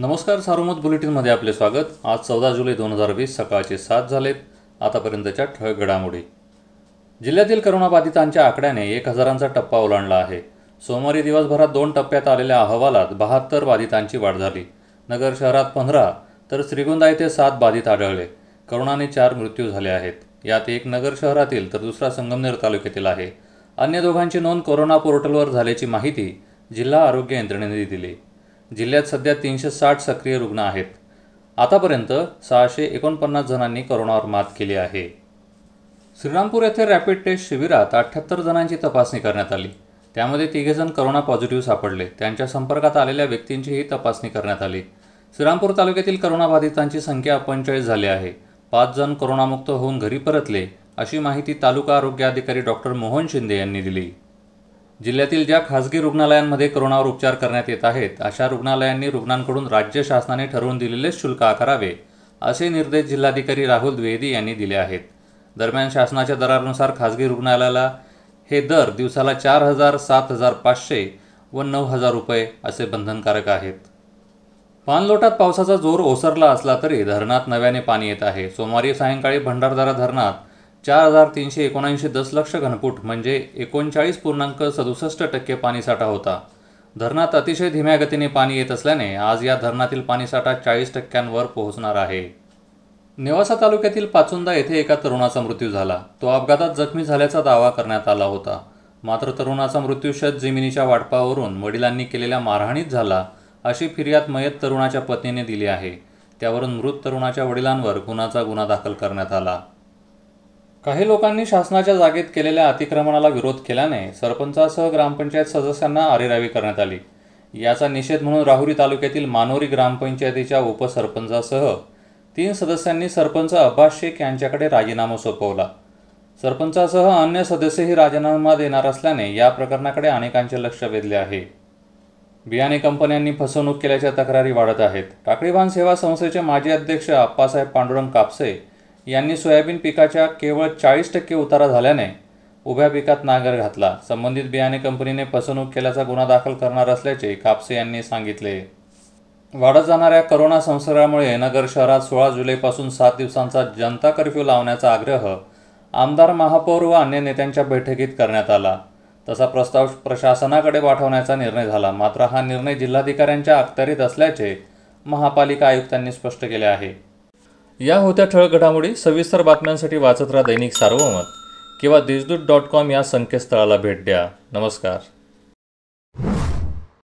नमस्कार सारोमत बुलेटिनमध्ये आपले स्वागत आज चौदा जुलै दोन हजार वीस सकाळचे सात झालेत आतापर्यंतच्या ठळक घडामोडी जिल्ह्यातील करोनाबाधितांच्या आकड्याने एक हजारांचा टप्पा ओलांडला आहे सोमवारी दिवसभरात दोन टप्प्यात आलेल्या अहवालात बहात्तर बाधितांची वाढ झाली नगर शहरात पंधरा तर श्रीगोंदा येथे सात बाधित आढळले करोनाने चार मृत्यू झाले आहेत यात एक नगर शहरातील तर दुसरा संगमनेर तालुक्यातील आहे अन्य दोघांची नोंद कोरोना पोर्टलवर झाल्याची माहिती जिल्हा आरोग्य यंत्रणेने दिली जिल्ह्यात सध्या तीनशे साठ सक्रिय रुग्ण आहेत आतापर्यंत सहाशे एकोणपन्नास जणांनी करोनावर मात केली आहे श्रीरामपूर येथे रॅपिड टेस्ट शिबिरात अठ्याहत्तर जणांची तपासणी करण्यात आली त्यामध्ये जण करोना पॉझिटिव्ह सापडले त्यांच्या संपर्कात आलेल्या व्यक्तींचीही तपासणी करण्यात आली श्रीरामपूर तालुक्यातील करोनाबाधितांची संख्या पंचेचाळीस झाली आहे पाच जण करोनामुक्त होऊन घरी परतले अशी माहिती तालुका आरोग्य अधिकारी डॉक्टर मोहन शिंदे यांनी दिली जिल्ह्यातील ज्या खासगी रुग्णालयांमध्ये कोरोनावर उपचार करण्यात येत आहेत अशा रुग्णालयांनी रुग्णांकडून राज्य शासनाने ठरवून दिलेले शुल्क आकारावे असे निर्देश जिल्हाधिकारी राहुल द्विवेदी यांनी दिले आहेत दरम्यान शासनाच्या दरानुसार खासगी रुग्णालयाला हे दर दिवसाला चार हजार सात हजार पाचशे व नऊ हजार रुपये असे बंधनकारक आहेत पाणलोटात पावसाचा जोर ओसरला असला तरी धरणात नव्याने पाणी येत आहे सोमवारी सायंकाळी भंडारदरा धरणात चार हजार तीनशे एकोणऐंशी दशलक्ष घनफूट म्हणजे एकोणचाळीस पूर्णांक सदुसष्ट टक्के पाणीसाठा होता धरणात अतिशय धीम्या गतीने पाणी येत असल्याने आज या धरणातील पाणीसाठा चाळीस टक्क्यांवर पोहोचणार आहे नेवासा तालुक्यातील पाचुंदा येथे एका तरुणाचा मृत्यू झाला तो अपघातात जखमी झाल्याचा दावा करण्यात आला होता मात्र तरुणाचा मृत्यू शत जमिनीच्या वाटपावरून वडिलांनी केलेल्या मारहाणीत झाला अशी फिर्याद मयत तरुणाच्या पत्नीने दिली आहे त्यावरून मृत तरुणाच्या वडिलांवर गुन्हाचा गुन्हा दाखल करण्यात आला काही लोकांनी शासनाच्या जागेत केलेल्या अतिक्रमणाला विरोध केल्याने सरपंचासह ग्रामपंचायत सदस्यांना अरेरावी करण्यात आली याचा निषेध म्हणून राहुरी तालुक्यातील मानोरी ग्रामपंचायतीच्या उपसरपंचासह तीन सदस्यांनी सरपंच अब्बास शेख यांच्याकडे राजीनामा सोपवला सरपंचासह अन्य सदस्यही राजीनामा देणार असल्याने या प्रकरणाकडे अनेकांचे लक्ष वेधले आहे बियाणे कंपन्यांनी फसवणूक केल्याच्या तक्रारी वाढत आहेत टाकळीवान सेवा संस्थेचे माजी अध्यक्ष आप्पासाहेब पांडुरंग कापसे यांनी सोयाबीन पिकाच्या केवळ चाळीस टक्के उतारा झाल्याने उभ्या पिकात नांगर घातला संबंधित बियाणे कंपनीने फसवणूक केल्याचा गुन्हा दाखल करणार असल्याचे कापसे यांनी सांगितले वाढत जाणाऱ्या करोना संसर्गामुळे नगर शहरात सोळा जुलैपासून सात दिवसांचा जनता कर्फ्यू लावण्याचा आग्रह आमदार महापौर व अन्य नेत्यांच्या बैठकीत करण्यात आला तसा प्रस्ताव प्रशासनाकडे पाठवण्याचा निर्णय झाला मात्र हा निर्णय जिल्हाधिकाऱ्यांच्या अखत्यारीत असल्याचे महापालिका आयुक्तांनी स्पष्ट केले आहे या होत्या ठळक घडामोडी सविस्तर बातम्यांसाठी वाचत राहा दैनिक सार्वमत किंवा देशदूत डॉट कॉम या संकेतस्थळाला भेट द्या नमस्कार